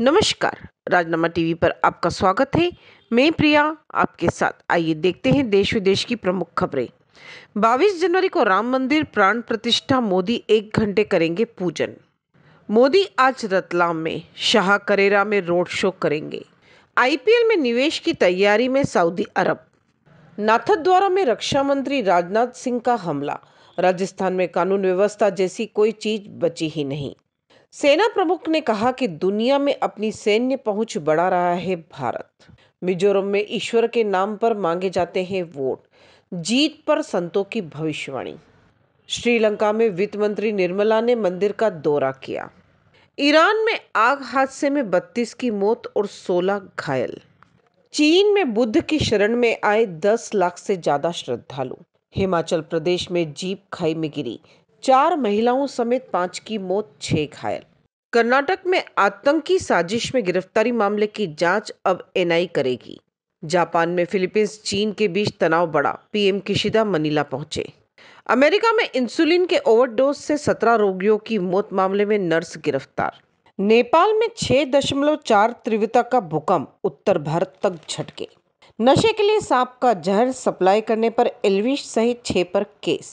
नमस्कार राजनामा टीवी पर आपका स्वागत है मैं प्रिया आपके साथ आइए देखते हैं देश विदेश की प्रमुख खबरें 22 जनवरी को राम मंदिर प्राण प्रतिष्ठा मोदी एक घंटे करेंगे पूजन मोदी आज रतलाम में शाह करेरा में रोड शो करेंगे आईपीएल में निवेश की तैयारी में सऊदी अरब नाथद्वारा में रक्षा मंत्री राजनाथ सिंह का हमला राजस्थान में कानून व्यवस्था जैसी कोई चीज बची ही नहीं सेना प्रमुख ने कहा कि दुनिया में अपनी सैन्य पहुंच बढ़ा रहा है भारत मिजोरम में ईश्वर के नाम पर मांगे जाते हैं वोट जीत पर संतों की भविष्यवाणी श्रीलंका में वित्त मंत्री निर्मला ने मंदिर का दौरा किया ईरान में आग हादसे में 32 की मौत और 16 घायल चीन में बुद्ध की शरण में आए 10 लाख से ज्यादा श्रद्धालु हिमाचल प्रदेश में जीप खाई में गिरी चार महिलाओं समेत पांच की मौत छह घायल कर्नाटक में आतंकी साजिश में गिरफ्तारी मामले की जांच अब एनआई करेगी जापान में फिलीपींस चीन के बीच तनाव बढ़ा पीएम किशिदा मनीला पहुंचे अमेरिका में इंसुलिन के ओवरडोज से सत्रह रोगियों की मौत मामले में नर्स गिरफ्तार नेपाल में छह दशमलव चार तीव्रता का भूकंप उत्तर भारत तक झटके नशे के लिए सांप का जहर सप्लाई करने पर एलविश सहित छह पर केस